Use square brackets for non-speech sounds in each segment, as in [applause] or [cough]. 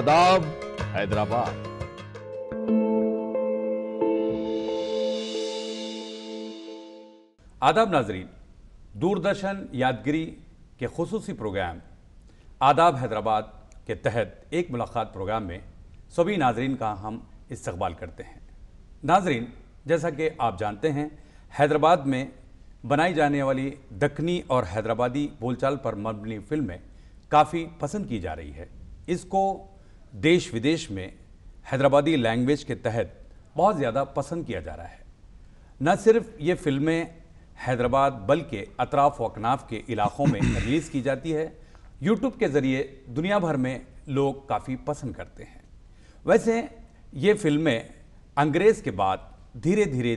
आदाब हैदराबाद आदाब नाजरीन दूरदर्शन यादगिरी के खसूसी प्रोग्राम आदाब हैदराबाद के तहत एक मुलाकात प्रोग्राम में सभी नाजरीन का हम इस्तबाल करते हैं नाजरीन जैसा कि आप जानते हैं हैदराबाद में बनाई जाने वाली दखनी और हैदराबादी बोलचाल पर मबनी फिल्में काफ़ी पसंद की जा रही है इसको देश विदेश में हैदराबादी लैंग्वेज के तहत बहुत ज़्यादा पसंद किया जा रहा है न सिर्फ ये फिल्में हैदराबाद बल्कि अतराफ वकनाफ के इलाकों में रिलीज़ [coughs] की जाती है यूट्यूब के ज़रिए दुनिया भर में लोग काफ़ी पसंद करते हैं वैसे ये फिल्में अंग्रेज़ के बाद धीरे धीरे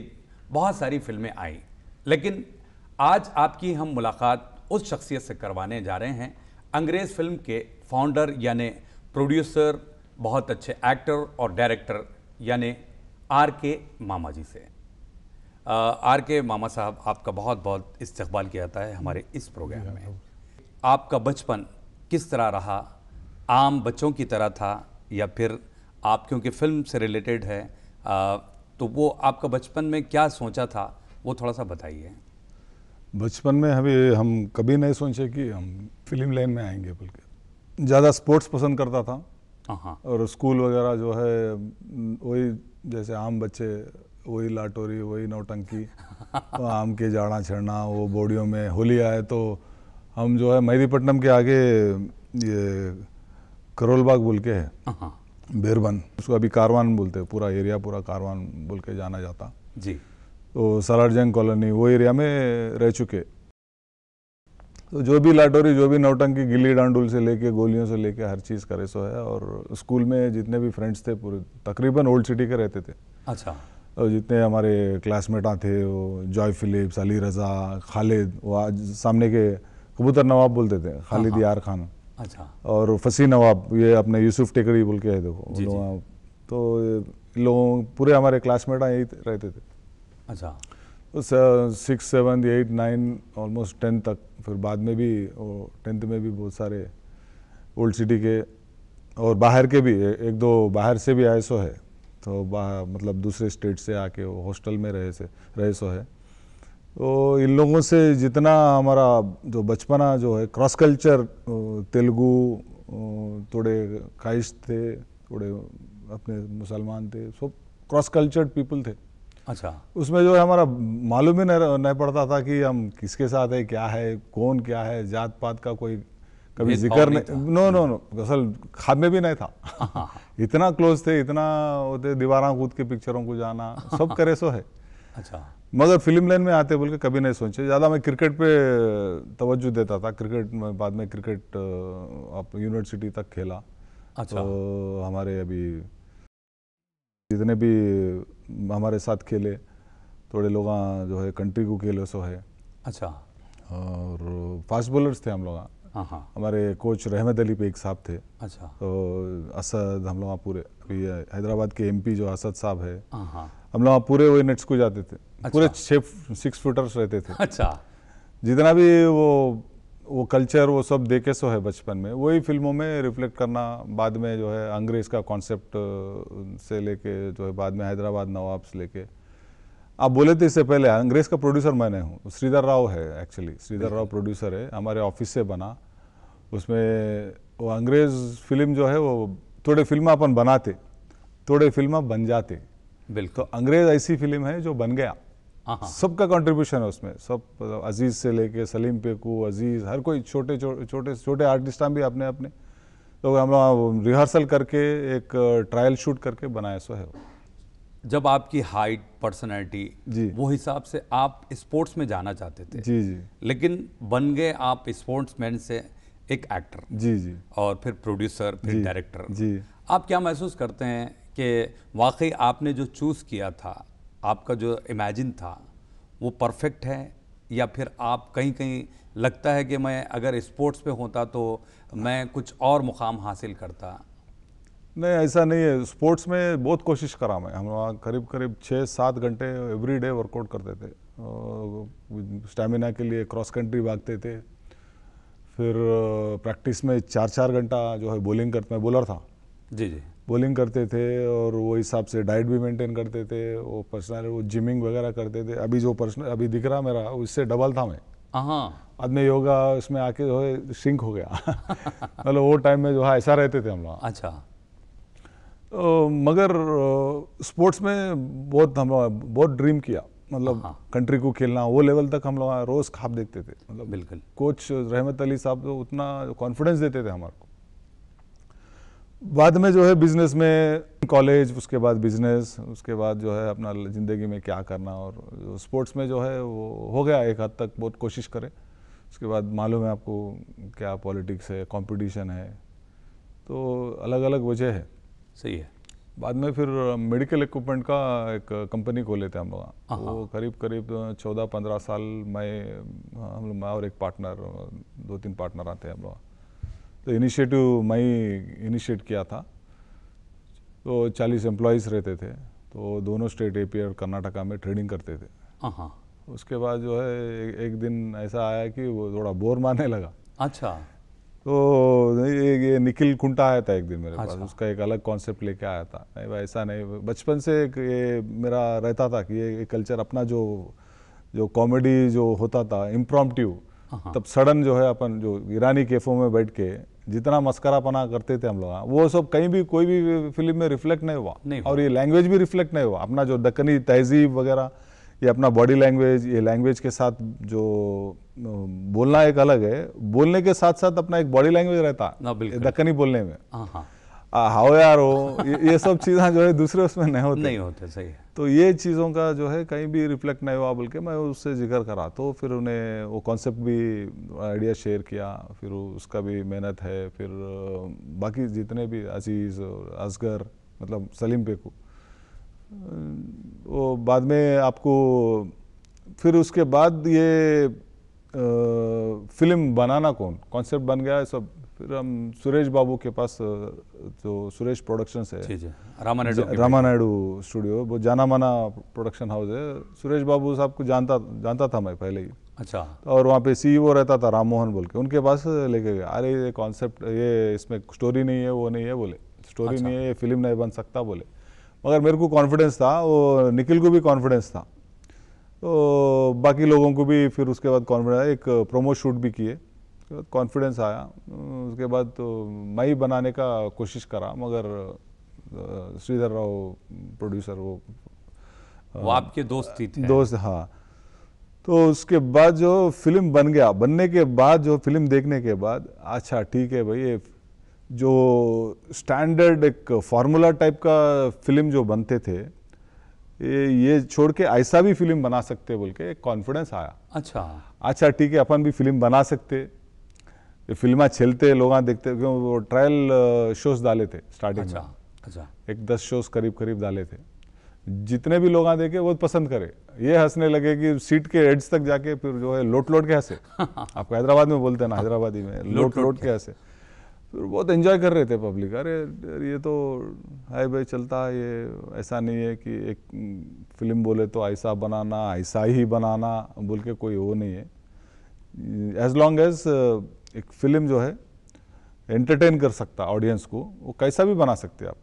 बहुत सारी फिल्में आई लेकिन आज आपकी हम मुलाकात उस शख्सियत से करवाने जा रहे हैं अंग्रेज़ फिल्म के फाउंडर यानी प्रोड्यूसर बहुत अच्छे एक्टर और डायरेक्टर यानी आर के मामा जी से आर के मामा साहब आपका बहुत बहुत इस्तकबाल किया जाता है हमारे इस प्रोग्राम में आपका बचपन किस तरह रहा आम बच्चों की तरह था या फिर आप क्योंकि फिल्म से रिलेटेड है आ, तो वो आपका बचपन में क्या सोचा था वो थोड़ा सा बताइए बचपन में हमें हम कभी नहीं सोचे कि हम फिल्म लाइन में आएंगे बल्कि ज़्यादा स्पोर्ट्स पसंद करता था हाँ। और स्कूल वगैरह जो है वही जैसे आम बच्चे वही लाटोरी वही नौटंकी [laughs] तो आम के जाड़ा छड़ना वो बोड़ियों में होली आए तो हम जो है मेहदीपट्टनम के आगे ये करोलबाग बोल के है हाँ, हाँ। बेरबन उसको अभी कारवान बोलते हैं पूरा एरिया पूरा कारवान बोल के जाना जाता जी तो सलार जंग कॉलोनी वो एरिया में रह चुके तो जो भी लाटोरी जो भी नौटंकी गिल्ली डांडुल से लेके गोलियों से लेके हर चीज़ करे सो है और स्कूल में जितने भी फ्रेंड्स थे पूरे तकरीबन ओल्ड सिटी के रहते थे अच्छा और जितने हमारे क्लासमेट थे वो जॉय फिलिप्स अली रज़ा खालिद वो आज सामने के कबूतर नवाब बोलते थे खालिद हाँ, हाँ। यार खान अच्छा और फसी नवाब ये अपने यूसुफ टेकरी बोल के है देखो जी, जी। तो लोग पूरे हमारे क्लासमेट यही रहते थे अच्छा six seven eight nine almost tenth तक फिर बाद में भी वो टेंथ में भी बहुत सारे ओल्ड सिटी के और बाहर के भी एक दो बाहर से भी आए सो है तो मतलब दूसरे स्टेट से आके वो हॉस्टल में रहे से रहे सो है तो इन लोगों से जितना हमारा जो बचपना जो है क्रॉस कल्चर तेलुगु थोड़े काइश थे थोड़े अपने मुसलमान थे सब क्रॉस कल्चर्ड पीपल थे अच्छा उसमें जो है हमारा मालूम ही नहीं नहीं पड़ता था कि हम किसके साथ है क्या है कौन क्या है जात पात का कोई कभी जिक्र नहीं नो नो नो असल खाब में भी नहीं था हाँ। इतना क्लोज थे इतना होते दीवारा कूद के पिक्चरों को जाना सब करे सो है अच्छा मगर फिल्म लाइन में आते बोल के कभी नहीं सोचे ज़्यादा मैं क्रिकेट पे तवज्जो देता था क्रिकेट में बाद में क्रिकेट आप यूनिवर्सिटी तक खेला अच्छा तो हमारे अभी जितने भी हमारे साथ खेले थोड़े लोग जो है कंट्री को खेले सो है अच्छा और फास्ट बॉलर्स थे हम लोग हाँ, हाँ। हमारे कोच रहमत अली पे एक साहब थे अच्छा तो असद हम लोग पूरे अभी हैदराबाद के एमपी जो असद साहब है हाँ, हम लोग पूरे वही नट्स को जाते थे अच्छा। पूरे छः सिक्स फुटर्स रहते थे अच्छा जितना भी वो वो कल्चर वो सब देखे सो है बचपन में वही फिल्मों में रिफ्लेक्ट करना बाद में जो है अंग्रेज़ का कॉन्सेप्ट से लेके जो है बाद में हैदराबाद नवाब से लेके आप बोले थे इससे पहले अंग्रेज़ का प्रोड्यूसर मैंने हूँ श्रीधर राव है एक्चुअली श्रीधर राव प्रोड्यूसर है हमारे ऑफिस से बना उसमें वो अंग्रेज़ फिल्म जो है वो थोड़े फिल्म अपन बनाते थोड़े फिल्म बन जाते बिल्कुल तो अंग्रेज़ ऐसी फिल्म है जो बन गया हाँ। सबका कंट्रीब्यूशन है उसमें सब मतलब अजीज़ से लेके सलीम पेकू अजीज़ हर कोई छोटे छोटे छोटे आर्टिस्टां भी अपने अपने तो हम लोग रिहर्सल करके एक ट्रायल शूट करके बनाया सो है जब आपकी हाइट पर्सनैलिटी जी वो हिसाब से आप स्पोर्ट्स में जाना चाहते थे जी जी लेकिन बन गए आप स्पोर्ट्स से एक एक्टर जी जी और फिर प्रोड्यूसर फिर डायरेक्टर जी आप क्या महसूस करते हैं कि वाकई आपने जो चूज़ किया था आपका जो इमेजिन था वो परफेक्ट है या फिर आप कहीं कहीं लगता है कि मैं अगर स्पोर्ट्स पे होता तो मैं कुछ और मुकाम हासिल करता नहीं ऐसा नहीं है स्पोर्ट्स में बहुत कोशिश करा मैं हम वहाँ करीब करीब छः सात घंटे एवरी डे वर्कआउट करते थे स्टेमिना के लिए क्रॉस कंट्री भागते थे फिर प्रैक्टिस में चार चार घंटा जो है बॉलिंग करते मैं बॉलर था जी जी बॉलिंग करते थे और वो हिसाब से डाइट भी मेंटेन करते थे वो पर्सनल वो जिमिंग वगैरह करते थे अभी जो पर्सनल अभी दिख रहा मेरा उससे डबल था मैं बाद में योगा उसमें आके जो है सिंक हो गया [laughs] मतलब वो टाइम में जो है हाँ, ऐसा रहते थे हम लोग अच्छा तो मगर स्पोर्ट्स में बहुत हम लोग बहुत ड्रीम किया मतलब कंट्री को खेलना वो लेवल तक हम लोग रोज़ खाप देखते थे मतलब बिल्कुल कोच रहमत अली साहब तो उतना कॉन्फिडेंस देते थे हमारे को बाद में जो है बिजनेस में कॉलेज उसके बाद बिजनेस उसके बाद जो है अपना ज़िंदगी में क्या करना और स्पोर्ट्स में जो है वो हो गया एक हद तक बहुत कोशिश करें उसके बाद मालूम है आपको क्या पॉलिटिक्स है कंपटीशन है तो अलग अलग वजह है सही है बाद में फिर मेडिकल इक्विपमेंट का एक कंपनी को लेते हम लोग वो करीब करीब चौदह पंद्रह साल मैं हम लोग मैं और एक पार्टनर दो तीन पार्टनर आते हैं हम लोग तो इनिशिएटिव मैं इनिशिएट किया था तो चालीस एम्प्लॉयज़ रहते थे तो दोनों स्टेट एपी और कर्नाटका में ट्रेडिंग करते थे उसके बाद जो है एक, एक दिन ऐसा आया कि वो थोड़ा बोर मारने लगा अच्छा तो ये, ये निखिल कुंटा आया था एक दिन मेरे अच्छा। पास उसका एक अलग कॉन्सेप्ट लेके आया था नहीं भाई ऐसा नहीं बचपन से एक ये मेरा रहता था कि ये कल्चर अपना जो जो कॉमेडी जो होता था इम्प्रॉम्प्टिव तब सडन जो है अपन जो ईरानी कैफों में बैठ के जितना मस्करापना करते थे हम लोग हाँ। वो सब कहीं भी कोई भी फिल्म में रिफ्लेक्ट नहीं हुआ नहीं और ये लैंग्वेज भी रिफ्लेक्ट नहीं हुआ अपना जो दक्कनी तहजीब वगैरह ये अपना बॉडी लैंग्वेज ये लैंग्वेज के साथ जो बोलना एक अलग है बोलने के साथ साथ अपना एक बॉडी लैंग्वेज रहता हाँ, दक्कनी बोलने में हाँ, हाओ यार हो ये, सब चीज़ें जो है दूसरे उसमें नहीं होते नहीं होते सही है तो ये चीज़ों का जो है कहीं भी रिफ्लेक्ट नहीं हुआ बोल के मैं उससे जिक्र करा तो फिर उन्हें वो कॉन्सेप्ट भी आइडिया शेयर किया फिर उसका भी मेहनत है फिर बाकी जितने भी अजीज़ असगर मतलब सलीम पेकू वो बाद में आपको फिर उसके बाद ये आ, फिल्म बनाना कौन कॉन्सेप्ट बन गया सब फिर हम सुरेश बाबू के पास जो सुरेश प्रोडक्शंस है रामानायडू रामानायडू स्टूडियो वो जाना माना प्रोडक्शन हाउस है सुरेश बाबू साहब को जानता जानता था मैं पहले ही अच्छा और वहाँ पे सीईओ e रहता था राम मोहन बोल के उनके पास लेके गया अरे ये कॉन्सेप्ट ये इसमें स्टोरी नहीं है वो नहीं है बोले स्टोरी अच्छा। नहीं है ये फिल्म नहीं बन सकता बोले मगर मेरे को कॉन्फिडेंस था वो निखिल को भी कॉन्फिडेंस था तो बाकी लोगों को भी फिर उसके बाद कॉन्फिडेंस एक प्रोमो शूट भी किए कॉन्फिडेंस आया उसके बाद तो मैं ही बनाने का कोशिश करा मगर श्रीधर राव प्रोड्यूसर वो वो आपके दोस्त थी थे दोस्त हाँ तो उसके बाद जो फिल्म बन गया बनने के बाद जो फिल्म देखने के बाद अच्छा ठीक है भाई ये जो स्टैंडर्ड एक फार्मूला टाइप का फिल्म जो बनते थे ये ये छोड़ के ऐसा भी फिल्म बना सकते बोल के कॉन्फिडेंस आया अच्छा अच्छा ठीक है अपन भी फिल्म बना सकते ये फिल्मा छेलते लोग देखते क्यों वो ट्रायल शोज डाले थे स्टार्टिंग अच्छा, में अच्छा एक दस शोज करीब करीब डाले थे जितने भी लोग देखे वो पसंद करे ये हंसने लगे कि सीट के एड्स तक जाके फिर जो है लोट लोट के हंसे [laughs] आपको हैदराबाद में बोलते हैं ना हैदराबादी में लोट लोट, लोट के हंसे फिर बहुत एंजॉय कर रहे थे पब्लिक अरे ये तो है भाई चलता ये ऐसा नहीं है कि एक फिल्म बोले तो ऐसा बनाना ऐसा ही बनाना बोल के कोई वो नहीं है एज लॉन्ग एज एक फिल्म जो है एंटरटेन कर सकता ऑडियंस को वो कैसा भी बना सकते आप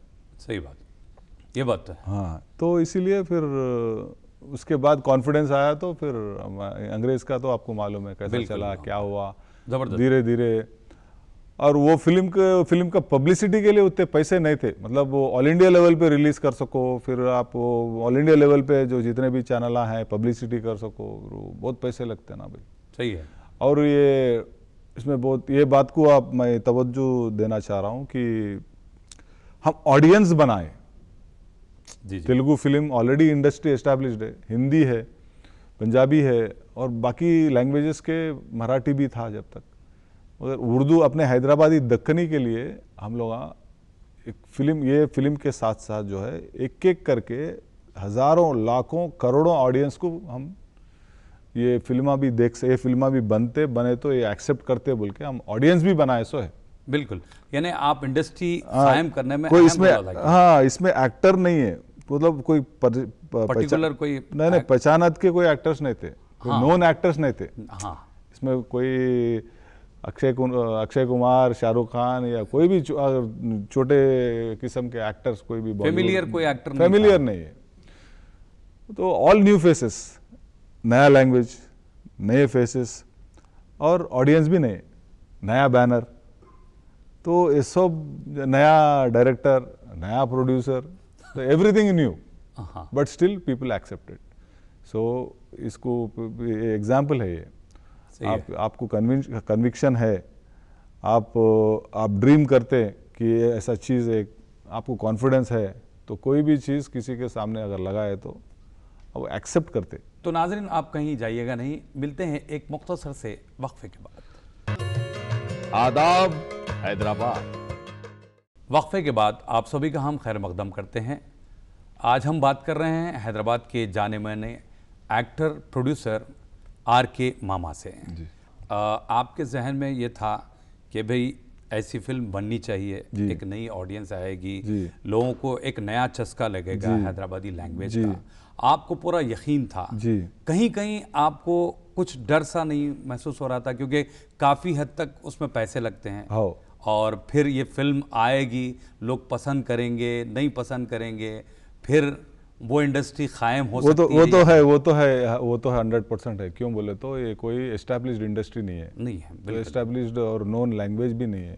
सही बात ये बात तो है हाँ तो इसीलिए फिर उसके बाद कॉन्फिडेंस आया तो फिर अंग्रेज का तो आपको मालूम है कैसे चला क्या हुआ धीरे धीरे और वो फिल्म के फिल्म का पब्लिसिटी के लिए उतने पैसे नहीं थे मतलब वो ऑल इंडिया लेवल पे रिलीज कर सको फिर आप ऑल इंडिया लेवल पे जो जितने भी चैनल हैं पब्लिसिटी कर सको बहुत पैसे लगते हैं ना भाई सही है और ये इसमें बहुत ये बात को आप मैं तवज्जो देना चाह रहा हूँ कि हम ऑडियंस बनाए जी, Telugu film already industry establish है हिंदी है पंजाबी है और बाकी लैंग्वेजेस के मराठी भी था जब तक मगर उर्दू अपने हैदराबादी दक्कनी के लिए हम लोग एक फिल्म ये फिल्म के साथ साथ जो है एक एक करके हज़ारों लाखों करोड़ों ऑडियंस को हम ये फिल्मा भी देख ये फिल्मा भी बनते बने तो ये एक्सेप्ट करते बोल के हम ऑडियंस भी बनाए सो है बिल्कुल यानी आप इंडस्ट्री हाँ, कायम करने में कोई इसमें हाँ इसमें एक्टर नहीं है मतलब कोई पर्टिकुलर कोई नहीं नहीं पहचानत के कोई एक्टर्स नहीं थे कोई नॉन हाँ। एक्टर्स नहीं थे हाँ इसमें कोई अक्षय अक्षय कुमार शाहरुख खान या कोई भी छोटे किस्म के एक्टर्स कोई भी फेमिलियर कोई एक्टर फेमिलियर नहीं है तो ऑल न्यू फेसेस नया लैंग्वेज नए फेसेस और ऑडियंस भी नए नया बैनर तो ये सब नया डायरेक्टर नया प्रोड्यूसर तो everything new but still people accepted so इसको एग्जाम्पल है ये आप आपको कन्विक्शन है आप आप ड्रीम करते कि ऐसा चीज़ एक आपको कॉन्फिडेंस है तो कोई भी चीज़ किसी के सामने अगर लगाए तो वो एक्सेप्ट करते तो नाजरीन आप कहीं जाइएगा नहीं मिलते हैं एक मुख्तसर से वक्फे के बाद आदाब हैदराबाद वक्फे के बाद आप सभी का हम खैर मकदम करते हैं आज हम बात कर रहे हैं हैदराबाद के जाने माने एक्टर प्रोड्यूसर आर के मामा से आ, आपके जहन में ये था कि भाई ऐसी फिल्म बननी चाहिए एक नई ऑडियंस आएगी लोगों को एक नया चस्का लगेगा हैदराबादी लैंग्वेज का आपको पूरा यकीन था जी कहीं कहीं आपको कुछ डर सा नहीं महसूस हो रहा था क्योंकि काफ़ी हद तक उसमें पैसे लगते हैं हाँ। और फिर ये फिल्म आएगी लोग पसंद करेंगे नहीं पसंद करेंगे फिर वो इंडस्ट्री कायम हो वो तो वो तो है वो तो है वो तो है हंड्रेड परसेंट है क्यों बोले तो ये कोई इस्टेब्लिश इंडस्ट्री नहीं है नहीं है तो इस्टेब्लिश और नॉन लैंग्वेज भी नहीं है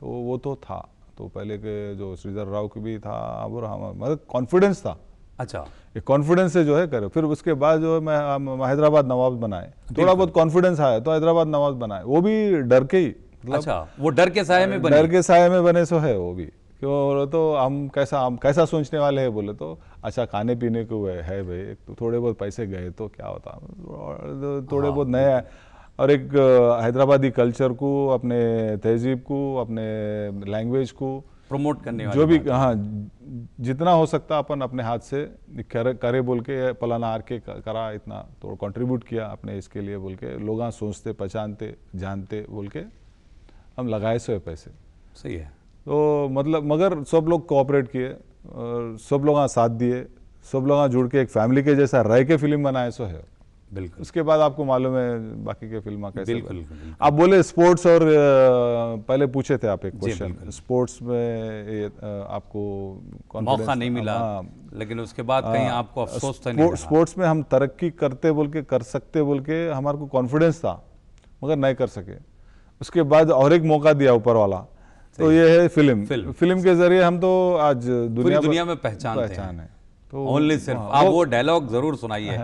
तो वो तो था तो पहले के जो श्रीधर राव की भी था अब मतलब कॉन्फिडेंस था अच्छा कॉन्फिडेंस से जो है करो फिर उसके बाद जो है मैं हैदराबाद नवाब बनाए थोड़ा बहुत कॉन्फिडेंस आया तो हैदराबाद नवाब बनाए वो भी डर के ही मतलब अच्छा वो डर के साय में बने डर के साय में बने सो है वो भी क्यों बोले तो हम कैसा हम कैसा सोचने वाले हैं बोले तो अच्छा खाने पीने को है भाई तो थोड़े बहुत पैसे गए तो क्या होता तो थोड़े हाँ। बहुत नया और एक हैदराबादी कल्चर को अपने तहजीब को अपने लैंग्वेज को प्रमोट करने जो भी हाँ जितना हो सकता अपन अपने हाथ से करे, करे बोल के पलाना आर के करा इतना तो कंट्रीब्यूट किया अपने इसके लिए बोल के लोग सोचते पहचानते जानते बोल के हम लगाए सो पैसे सही है तो मतलब मगर सब लोग कोऑपरेट किए और सब लोग साथ दिए सब लोग जुड़ के एक फैमिली के जैसा रह के फिल्म बनाए सो है बिल्कुल उसके बाद आपको मालूम है बाकी के फिल्म कैसे बिल्कुल, बिल्कुल आप बोले स्पोर्ट्स और पहले पूछे थे आप एक क्वेश्चन स्पोर्ट्स में आपको मौका नहीं मिला आ, हाँ। लेकिन उसके बाद आ, हाँ, कहीं आपको अफसोस था तो नहीं स्पोर्ट्स में हम तरक्की करते बोल के कर सकते बोल के हमारे को कॉन्फिडेंस था मगर नहीं कर सके उसके बाद और एक मौका दिया ऊपर वाला तो ये है फिल्म फिल्म, के जरिए हम तो आज दुनिया दुनिया में पहचान पहचान है तो ओनली सिर्फ हाँ, आप वो डायलॉग जरूर सुनाइए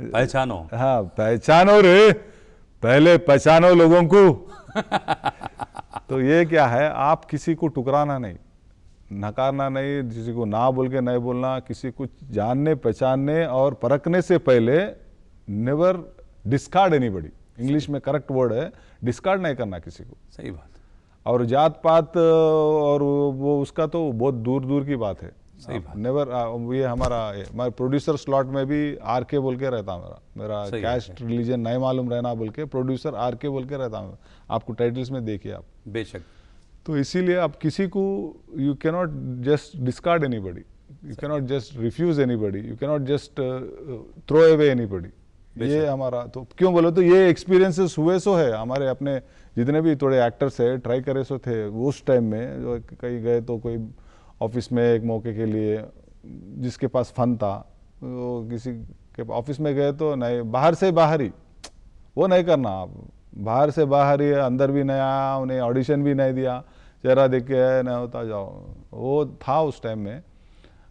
पहचानो हाँ पहचानो रे पहले पहचानो लोगों को [laughs] तो ये क्या है आप किसी को टुकराना नहीं नकारना नहीं किसी को ना बोल के नहीं बोलना किसी को जानने पहचानने और परखने से पहले never discard anybody English में करेक्ट वर्ड है डिस्कार्ड नहीं करना किसी को सही बात और जात पात और वो उसका तो बहुत दूर दूर की बात है सही नेवर ये हमारा मैं प्रोड्यूसर स्लॉट में भी आर के बोल के रहता मेरा मेरा कैस्ट रिलीजन नहीं मालूम रहना बोल के प्रोड्यूसर आर के बोल के रहता हूँ आपको टाइटल्स में देखिए आप बेशक तो इसीलिए आप किसी को you can not just discard anybody you cannot just refuse anybody you cannot just throw away anybody ये हमारा तो क्यों बोलो तो ये एक्सपीरियंसेस हुए सो है हमारे अपने जितने भी थोड़े एक्टर्स है ट्राई करे सो थे उस टाइम में जो कहीं गए तो कोई ऑफिस में एक मौके के लिए जिसके पास फन था वो किसी के ऑफिस में गए तो नहीं बाहर से बाहर ही वो नहीं करना आप बाहर से बाहर ही अंदर भी नहीं आया उन्हें ऑडिशन भी नहीं दिया चेहरा देख के नहीं होता जाओ वो था उस टाइम में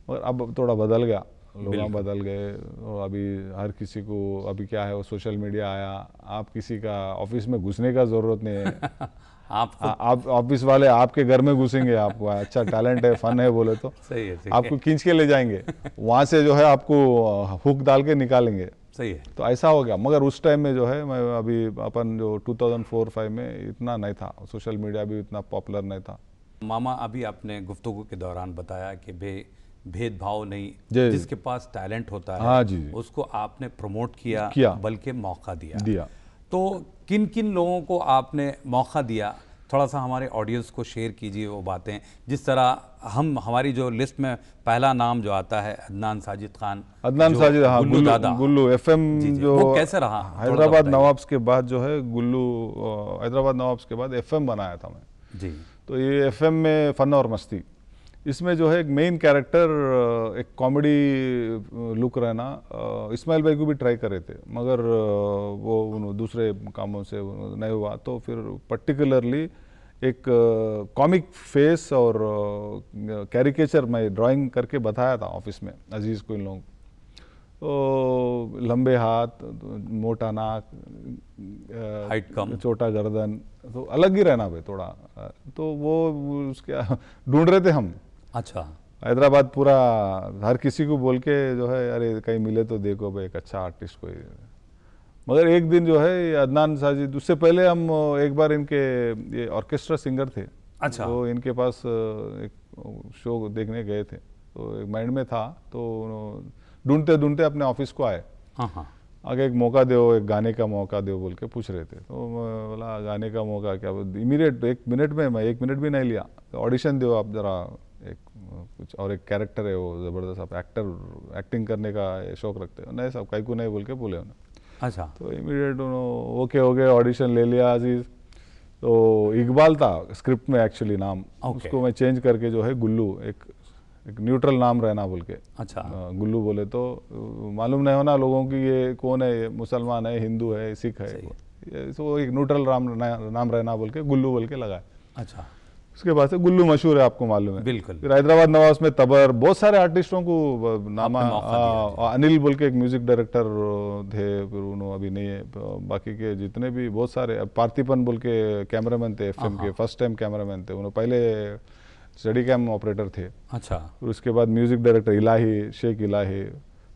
और अब थोड़ा बदल गया लोग बदल गए तो अभी हर किसी को अभी क्या है वो सोशल मीडिया आया आप किसी का ऑफिस में घुसने का ज़रूरत नहीं है [laughs] आप आप ऑफिस वाले आपके घर में घुसेंगे आपको अच्छा टैलेंट है फन है बोले तो सही है आपको खींच के ले जाएंगे वहां से जो है आपको हुक डाल के निकालेंगे सही है तो ऐसा हो गया मगर उस टाइम में जो है मैं अभी अपन जो 2004-5 में इतना नहीं था सोशल मीडिया भी इतना पॉपुलर नहीं था मामा अभी आपने गुफ्तगु के दौरान बताया कि भे भेदभाव नहीं जिसके पास टैलेंट होता है हाँ जी उसको आपने प्रमोट किया, किया बल्कि मौका दिया दिया तो किन किन लोगों को आपने मौका दिया थोड़ा सा हमारे ऑडियंस को शेयर कीजिए वो बातें जिस तरह हम हमारी जो लिस्ट में पहला नाम जो आता है अदनान साजिद खान अदनान साजिद हाँ गुल्लू दादा गुल्लू एफएम एम जी, जो कैसे रहा हैदराबाद नवाब्स के बाद जो है गुल्लू हैदराबाद नवाब्स के बाद एफएम बनाया था मैं जी तो ये एफएम में फन और मस्ती इसमें जो है एक मेन कैरेक्टर एक कॉमेडी लुक रहना इस्माइल भाई को भी ट्राई कर रहे थे मगर वो दूसरे कामों से नहीं हुआ तो फिर पर्टिकुलरली एक कॉमिक फेस और कैरिकेचर मैं ड्राइंग करके बताया था ऑफिस में अजीज़ को इन लोगों को तो लंबे हाथ मोटा नाक हाइट कम छोटा गर्दन तो अलग ही रहना भाई थोड़ा तो वो उसके [laughs] ढूंढ रहे थे हम अच्छा हैदराबाद पूरा हर किसी को बोल के जो है अरे कहीं मिले तो देखो भाई एक अच्छा आर्टिस्ट कोई मगर एक दिन जो है अदनान जी उससे पहले हम एक बार इनके ये ऑर्केस्ट्रा सिंगर थे अच्छा तो इनके पास एक शो देखने गए थे तो एक माइंड में था तो ढूंढते ढूंढते अपने ऑफिस को आए हाँ, हाँ। आगे एक मौका दो एक गाने का मौका दो बोल के पूछ रहे थे तो बोला गाने का मौका क्या इमीडिएट एक मिनट में मैं एक मिनट भी नहीं लिया तो ऑडिशन दो आप ज़रा कुछ और एक कैरेक्टर है वो ज़बरदस्त आप एक्टर एक्टिंग करने का शौक रखते हो नहीं सब कहीं को नहीं बोल के बोले उन्हें अच्छा तो इमीडिएट उन्होंने ओके हो गए ऑडिशन ले लिया अजीज तो इकबाल था स्क्रिप्ट में एक्चुअली नाम okay. उसको मैं चेंज करके जो है गुल्लू एक एक न्यूट्रल नाम रहना बोल के अच्छा गुल्लू बोले तो मालूम नहीं होना लोगों की ये कौन है ये मुसलमान है हिंदू है सिख है, ये तो एक न्यूट्रल नाम नाम रहना बोल के गुल्लू बोल के लगाए अच्छा उसके बाद से गुल्लू मशहूर है आपको मालूम है बिल्कुल फिर हैदराबाद नवाज में तबर बहुत सारे आर्टिस्टों को नामा आ, अनिल बोल के एक म्यूजिक डायरेक्टर थे फिर उन्होंने अभी नहीं है बाकी के जितने भी बहुत सारे पार्थिपन बोल के कैमरामैन थे एफ हाँ, के फर्स्ट टाइम कैमरामैन थे उन्होंने पहले स्टडी कैम ऑपरेटर थे अच्छा उसके बाद म्यूजिक डायरेक्टर इलाही शेख इलाही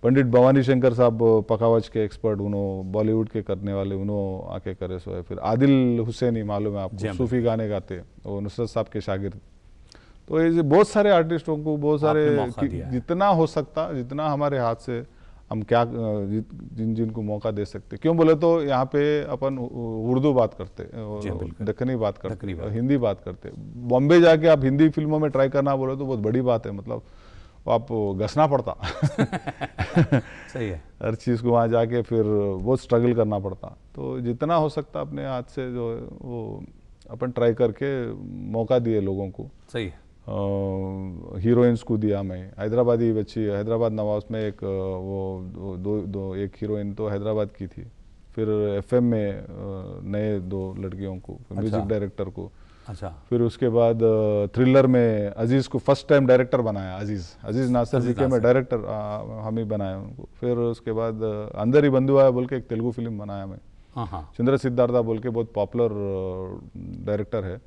पंडित भवानी शंकर साहब पकावच के एक्सपर्ट उन्हों बॉलीवुड के करने वाले उन्हों आके करे सो है फिर आदिल हुसैनी मालूम है आपको हाँ, सूफी गाने गाते वो नुसरत साहब के शागिर्द तो ये बहुत सारे आर्टिस्टों को बहुत सारे जितना हो सकता जितना हमारे हाथ से हम क्या जिन जिन को मौका दे सकते क्यों बोले तो यहाँ पे अपन उर्दू बात करते हाँ, दखनी बात करते हिंदी बात करते बॉम्बे जाके आप हिंदी फिल्मों में ट्राई करना बोले तो बहुत बड़ी बात है मतलब आप घसना पड़ता सही है हर चीज़ को वहाँ जाके फिर बहुत स्ट्रगल करना पड़ता तो जितना हो सकता अपने हाथ से जो वो अपन ट्राई करके मौका दिए लोगों को सही है हीरोइंस को दिया मैं हैदराबादी बच्ची हैदराबाद नवाज में एक वो दो दो एक हीरोइन तो हैदराबाद की थी फिर एफएम में नए दो लड़कियों को म्यूजिक अच्छा। डायरेक्टर को अच्छा फिर उसके बाद थ्रिलर में अजीज़ को फर्स्ट टाइम डायरेक्टर बनाया अजीज़ अजीज़ नासर जी के मैं डायरेक्टर हम ही बनाया उनको फिर उसके बाद अंदर ही बंधु आया बोल के एक तेलुगु फिल्म बनाया मैं हाँ, हाँ। चंद्र सिद्धार्था बोल के बहुत पॉपुलर डायरेक्टर है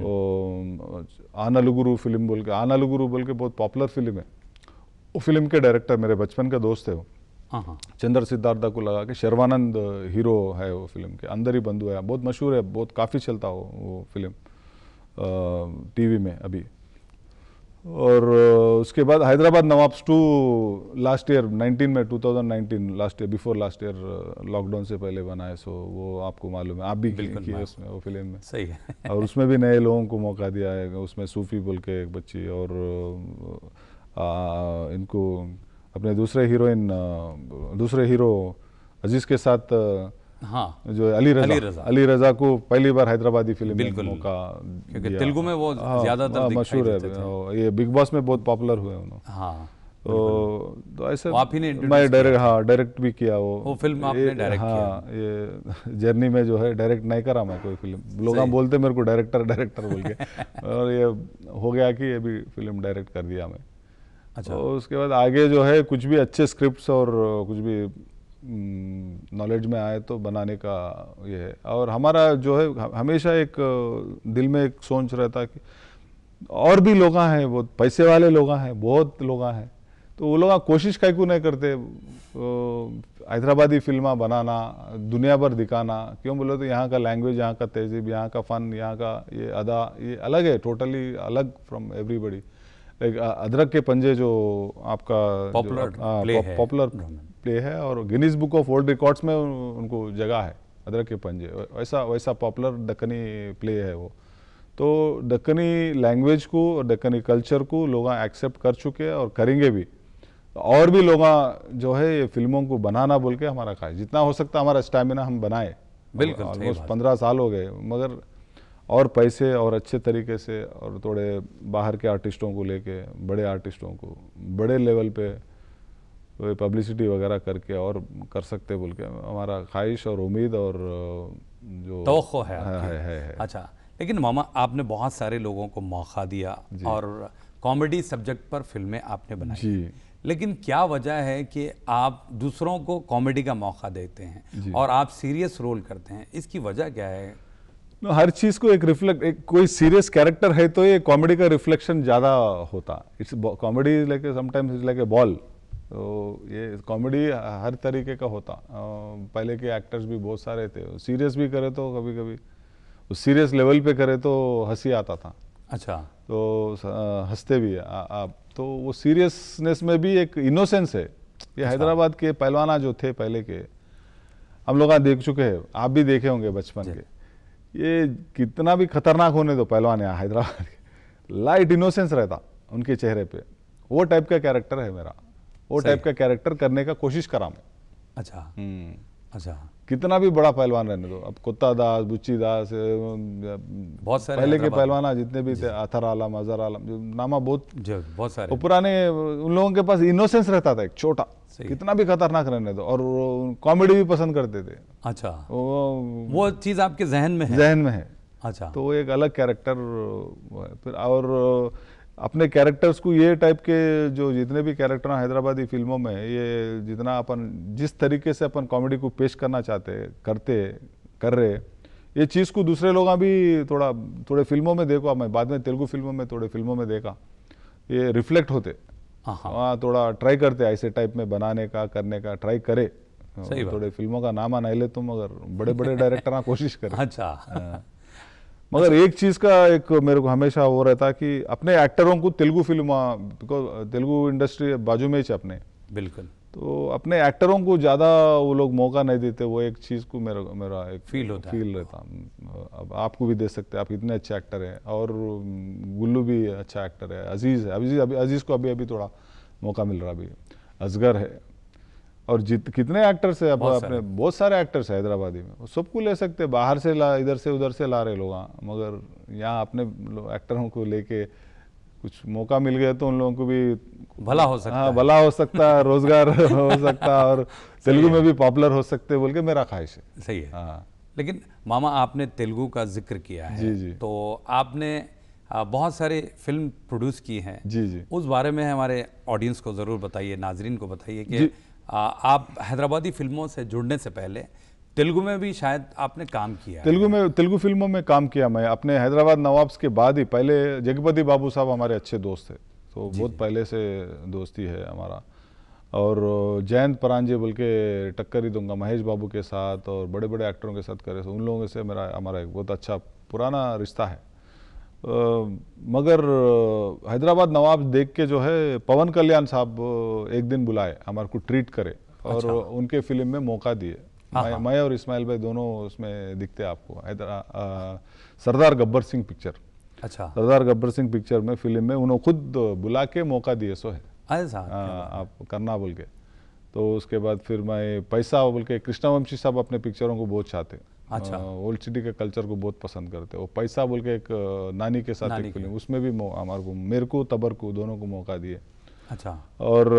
वो आनालुगुरु फिल्म बोल के आनालुगुरु बोल के बहुत पॉपुलर फिल्म है वो फिल्म के डायरेक्टर मेरे बचपन का दोस्त है वो हाँ, चंद्र सिद्धार्था को लगा के शर्वानंद हीरो है वो फिल्म के अंदर ही बंधु है बहुत मशहूर है बहुत काफ़ी चलता हो वो फिल्म टीवी में अभी और उसके बाद Hyderabad Nawabs two last year 19 में 2019 last year before last year lockdown से पहले बना है सो वो आपको मालूम है आप भी बिल्कुल उसमें वो फिल्म में सही है और उसमें भी नए लोगों को मौका दिया है उसमें सूफी बोल के एक बच्ची और आ, इनको अपने दूसरे हीरोइन दूसरे हीरो अजीज़ के साथ हाँ जो अली रजा अली रजा अली रजा को पहली बार हैदराबादी फिल्म मौका क्योंकि तेलुगु में वो हाँ, हाँ मशहूर है ये बिग बॉस में बहुत पॉपुलर हुए हाँ तो तो ऐसे आप ही ने मैं डायरेक्ट हाँ डायरेक्ट भी किया वो वो फिल्म आपने डायरेक्ट हाँ ये जर्नी में जो है डायरेक्ट नहीं करा मैं कोई फिल्म लोग बोलते मेरे को डायरेक्टर डायरेक्टर बोल के और ये हो गया कि ये भी फिल्म डायरेक्ट कर दिया मैं अच्छा तो उसके बाद आगे जो है कुछ भी अच्छे स्क्रिप्ट्स और कुछ भी नॉलेज में आए तो बनाने का ये है और हमारा जो है हमेशा एक दिल में एक सोच रहता कि और भी लोग हैं बहुत पैसे वाले लोग हैं बहुत लोग हैं तो वो लोग कोशिश कहीं को नहीं करते हैदराबादी फिल्म बनाना दुनिया भर दिखाना क्यों बोले तो यहाँ का लैंग्वेज यहाँ का तहजीब यहाँ का फ़न यहाँ का ये अदा ये अलग है टोटली अलग फ्रॉम एवरीबडी लाइक अदरक के पंजे जो आपका पॉपुलर पॉपुलर प्ले है और Guinness book of world records में उनको जगह है अदरक के पंजे वैसा वैसा पॉपुलर दक्कनी प्ले है वो तो दक्कनी लैंग्वेज को और दक्कनी कल्चर को लोग एक्सेप्ट कर चुके हैं और करेंगे भी और भी लोग जो है ये फिल्मों को बनाना बोल के हमारा खाए जितना हो सकता हमारा स्टेमिना हम बनाए बिल्कुल ऑलमोस्ट पंद्रह साल हो गए मगर और पैसे और अच्छे तरीके से और थोड़े बाहर के आर्टिस्टों को लेके बड़े आर्टिस्टों को बड़े लेवल पे तो ये पब्लिसिटी वगैरह करके और कर सकते बोल के हमारा ख्वाहिश और उम्मीद और जो तो है, है, हाँ, है, है, है अच्छा लेकिन मामा आपने बहुत सारे लोगों को मौका दिया और कॉमेडी सब्जेक्ट पर फिल्में आपने बनाई लेकिन क्या वजह है कि आप दूसरों को कॉमेडी का मौका देते हैं और आप सीरियस रोल करते हैं इसकी वजह क्या है no, हर चीज को एक रिफ्लेक्ट एक कोई सीरियस कैरेक्टर है तो ये कॉमेडी का रिफ्लेक्शन ज्यादा होता it's comedy like sometimes is like a ball तो ये कॉमेडी हर तरीके का होता पहले के एक्टर्स भी बहुत सारे थे सीरियस भी करे तो कभी कभी उस सीरियस लेवल पे करे तो हंसी आता था अच्छा तो हंसते भी आप तो वो सीरियसनेस में भी एक इनोसेंस है ये अच्छा। हैदराबाद के पहलवाना जो थे पहले के हम लोग देख चुके हैं आप भी देखे होंगे बचपन के ये कितना भी खतरनाक होने दो पहलवान यहाँ हैदराबाद के लाइट इनोसेंस रहता उनके चेहरे पे वो टाइप का कैरेक्टर है मेरा वो टाइप का कैरेक्टर करने का कोशिश करा मैं अच्छा हम्म। अच्छा कितना भी बड़ा पहलवान रहने दो अब कुत्ता दास बुच्ची दास बहुत सारे पहले के पहलवान जितने भी थे अथर आलम अजहर आलम जो नामा बहुत बहुत सारे वो पुराने उन लोगों के पास इनोसेंस रहता था एक छोटा कितना भी खतरनाक रहने दो और कॉमेडी भी पसंद करते थे अच्छा वो वो चीज आपके जहन में है जहन में है अच्छा तो एक अलग कैरेक्टर फिर और अपने कैरेक्टर्स को ये टाइप के जो जितने भी कैरेक्टर हैं हैदराबादी फिल्मों में ये जितना अपन जिस तरीके से अपन कॉमेडी को पेश करना चाहते करते कर रहे ये चीज़ को दूसरे लोग भी थोड़ा थोड़े फिल्मों में देखो मैं बाद में तेलुगु फिल्मों में थोड़े फिल्मों में देखा ये रिफ्लेक्ट होते हाँ, हाँ। थोड़ा ट्राई करते ऐसे टाइप में बनाने का करने का ट्राई करे सही थोड़े फिल्मों का नाम आना ले तुम अगर बड़े बड़े डायरेक्टर कोशिश करें [laughs] अच्छा हाँ। मगर अच्छा। एक चीज़ का एक मेरे को हमेशा वो रहता कि अपने एक्टरों को Telugu film because Telugu industry बाजू में ही अपने बिल्कुल तो अपने एक्टरों को ज़्यादा वो लोग मौका नहीं देते वो एक चीज़ को मेरा मेरा एक फील होता फील रहता अब आपको भी दे सकते हैं आप इतने अच्छे एक्टर हैं और गुल्लू भी अच्छा एक्टर है अजीज़ है अजीज़ अभी अजीज़ को अभी अभी थोड़ा मौका मिल रहा अभी असगर है और जित कितने एक्टर्स है आप बहुत अपने बहुत सारे एक्टर्स है हैदराबादी में सबको ले सकते बाहर से ला इधर से उधर से ला रहे लोग हाँ। मगर यहाँ अपने एक्टरों को लेके कुछ मौका मिल गया तो उन लोगों को भी भला हो सकता हाँ भला हो सकता रोजगार [laughs] हो सकता और तेलुगु में भी पॉपुलर हो सकते बोल के मेरा ख्वाहिश है सही है हाँ लेकिन मामा आपने तेलुगु का जिक्र किया है जी जी तो आपने बहुत सारे फिल्म प्रोड्यूस की हैं जी जी उस बारे में हमारे ऑडियंस को ज़रूर बताइए नाजरीन को बताइए कि आप हैदराबादी फिल्मों से जुड़ने से पहले तेलुगु में भी शायद आपने काम किया तेलुगु में तेलुगु फिल्मों में काम किया मैं अपने हैदराबाद नवाब्स के बाद ही पहले जगपति बाबू साहब हमारे अच्छे दोस्त थे तो बहुत पहले से दोस्ती है हमारा और जयंत परांजे बोल के टक्कर ही दूंगा महेश बाबू के साथ और बड़े बड़े एक्टरों के साथ करे उन लोगों से मेरा हमारा एक बहुत अच्छा पुराना रिश्ता है मगर हैदराबाद नवाब देख के जो है पवन कल्याण साहब एक दिन बुलाए हमारे को ट्रीट करे और अच्छा। उनके फिल्म में मौका दिए हाँ, हाँ। मैं, और इस्माइल भाई दोनों उसमें दिखते आपको सरदार गब्बर सिंह पिक्चर अच्छा सरदार गब्बर सिंह पिक्चर में फिल्म में उन्होंने खुद बुला के मौका दिए सो हाँ, है आप करना बोल के तो उसके बाद फिर मैं पैसा बोल के कृष्णावंशी साहब अपने पिक्चरों को बहुत चाहते अच्छा ओल्ड सिटी के कल्चर को बहुत पसंद करते वो पैसा बोल के एक नानी के साथ नानी एक फिल्म उसमें भी हमारे को मेरे को तबर को दोनों को मौका दिए अच्छा और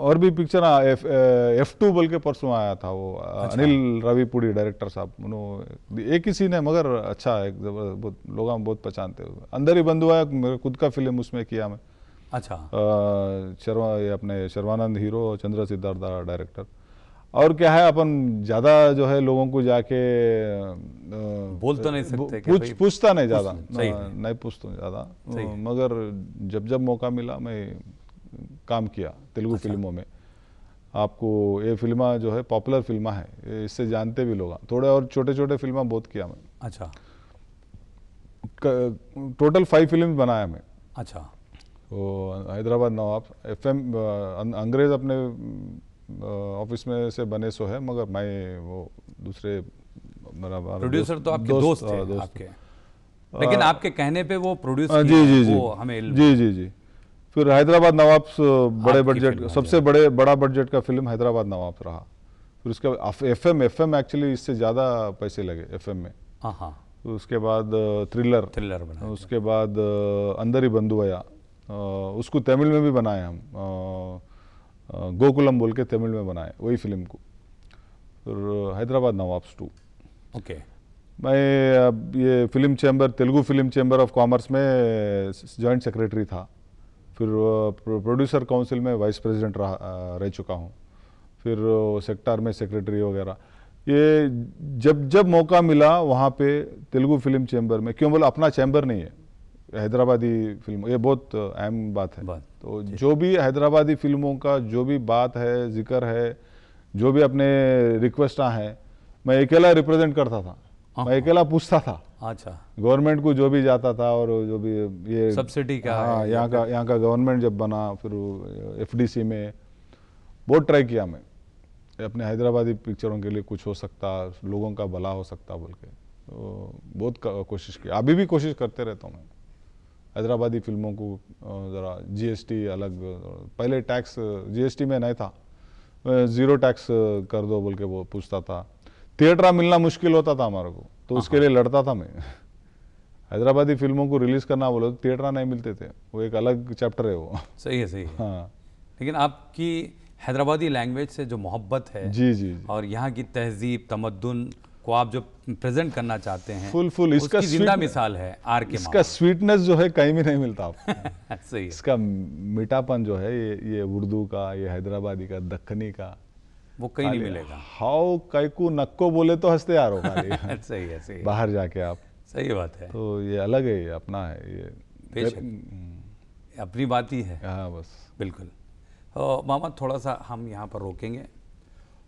और भी पिक्चर एफ, टू बोल के परसों आया था वो अच्छा। अनिल रविपुड़ी डायरेक्टर साहब उन्होंने एक ही सीन है मगर अच्छा है बहुत लोग हम बहुत पहचानते हो अंदर ही बंद हुआ है मेरे खुद का फिल्म उसमें किया मैं अच्छा शर्मा अपने शर्मानंद हीरो चंद्र सिद्धार्थ डायरेक्टर और क्या है अपन ज़्यादा जो है लोगों को जाके बोलता तो नहीं सकते पूछ पूछता नहीं ज़्यादा हाँ, नहीं पूछता ज़्यादा मगर जब जब मौका मिला मैं काम किया तेलुगु अच्छा। फिल्मों में आपको ये फिल्म जो है पॉपुलर फिल्म है इससे जानते भी लोग थोड़े और छोटे छोटे फिल्म बहुत किया मैं अच्छा टोटल फाइव फिल्म बनाया मैं अच्छा तो हैदराबाद नवाब एफ अं, अंग्रेज अपने ऑफिस में से बने सो है मगर मैं वो दूसरे प्रोड्यूसर तो आपके दोस्त, दोस्त, आ, हाँ, दोस्त आपके आ, लेकिन आपके कहने पे वो प्रोड्यूसर हाँ, जी जी जी हमें जी जी जी फिर हैदराबाद नवाब बड़े बजट सबसे बड़े बड़ा बजट का फिल्म हैदराबाद नवाब रहा फिर उसके F M F M actually इससे ज़्यादा पैसे लगे एफ एम में हाँ, उसके बाद थ्रिलर थ्रिलर बना उसके बाद अंदर ही बंधु आया उसको तमिल में भी बनाए हम गोकुलम बोल के तमिल में बनाए वही फिल्म को और हैदराबाद नवाब्स टू ओके मैं अब ये film chamber Telugu film chamber of commerce में जॉइंट सेक्रेटरी था फिर प्रोड्यूसर काउंसिल में वाइस प्रेसिडेंट रह, रह चुका हूँ फिर सेक्टर में सेक्रेटरी वगैरह ये जब जब मौका मिला वहाँ पे तेलुगु फिल्म चैम्बर में क्यों बोला अपना चैम्बर नहीं है हैदराबादी फिल्म ये बहुत अहम बात है बात, तो जो भी हैदराबादी फिल्मों का जो भी बात है जिक्र है जो भी अपने रिक्वेस्ट है मैं अकेला रिप्रेजेंट करता था हाँ। मैं अकेला पूछता था अच्छा गवर्नमेंट को जो भी जाता था और जो भी ये सब्सिडी का हाँ यहाँ का यहाँ का गवर्नमेंट जब बना फिर एफ में बहुत ट्राई किया मैं अपने हैदराबादी पिक्चरों के लिए कुछ हो सकता लोगों का भला हो सकता बोल के तो बहुत कोशिश की अभी भी कोशिश करते रहता हूँ मैं हैदराबादी फिल्मों को ज़रा जीएसटी अलग पहले टैक्स जीएसटी में नहीं था ज़ीरो टैक्स कर दो बोल के वो पूछता था थिएटर मिलना मुश्किल होता था हमारे को तो उसके हाँ। लिए लड़ता था मैं हैदराबादी फिल्मों को रिलीज़ करना बोलो तो थिएटर नहीं मिलते थे वो एक अलग चैप्टर है वो सही है सही है। हाँ लेकिन आपकी हैदराबादी लैंग्वेज से जो मोहब्बत है जी जी, जी। और यहाँ की तहजीब तमद्दन को आप जो प्रेजेंट करना चाहते हैं फुल फुल इसका जिंदा मिसाल है आर के इसका स्वीटनेस जो है कहीं भी नहीं मिलता आपको [laughs] सही इसका मीठापन जो है ये ये उर्दू का ये हैदराबादी का दखनी का वो कहीं नहीं मिलेगा हाउ कैकू नक्को बोले तो हंसते यार होगा [laughs] सही है सही बाहर जाके आप सही बात है तो ये अलग है ये अपना है ये अपनी बात ही है हाँ बस बिल्कुल तो मामा थोड़ा सा हम यहाँ पर रोकेंगे